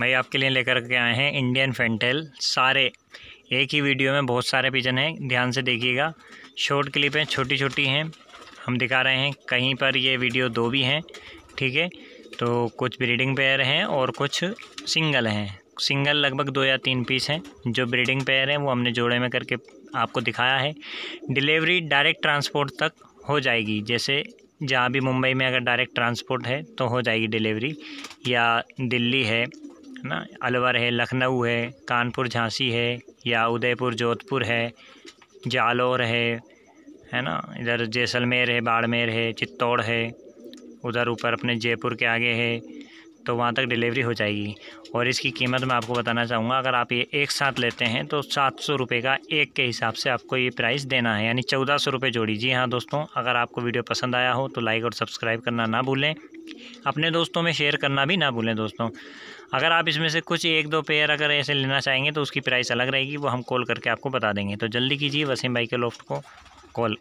भाई आपके लिए लेकर के आए हैं इंडियन फेंटेल सारे एक ही वीडियो में बहुत सारे पिजन हैं ध्यान से देखिएगा शॉर्ट क्लिप हैं छोटी छोटी हैं हम दिखा रहे हैं कहीं पर ये वीडियो दो भी हैं ठीक है तो कुछ ब्रीडिंग पेयर हैं और कुछ सिंगल हैं सिंगल लगभग दो या तीन पीस हैं जो ब्रीडिंग पेयर हैं वो हमने जोड़े में करके आपको दिखाया है डिलीवरी डायरेक्ट ट्रांसपोर्ट तक हो जाएगी जैसे जहाँ भी मुंबई में अगर डायरेक्ट ट्रांसपोर्ट है तो हो जाएगी डिलीवरी या दिल्ली है है ना अलवर है लखनऊ है कानपुर झांसी है या उदयपुर जोधपुर है जालौर है है ना इधर जैसलमेर है बाड़मेर है चित्तौड़ है उधर ऊपर अपने जयपुर के आगे है तो वहाँ तक डिलीवरी हो जाएगी और इसकी कीमत मैं आपको बताना चाहूँगा अगर आप ये एक साथ लेते हैं तो सात सौ रुपये का एक के हिसाब से आपको ये प्राइस देना है यानी चौदह सौ रुपये जोड़ी जी हाँ दोस्तों अगर आपको वीडियो पसंद आया हो तो लाइक और सब्सक्राइब करना ना भूलें अपने दोस्तों में शेयर करना भी ना भूलें दोस्तों अगर आप इसमें से कुछ एक दो पेयर अगर ऐसे लेना चाहेंगे तो उसकी प्राइस अलग रहेगी वो हम कॉल करके आपको बता देंगे तो जल्दी कीजिए वसीम भाई के लॉफ्ट को कॉल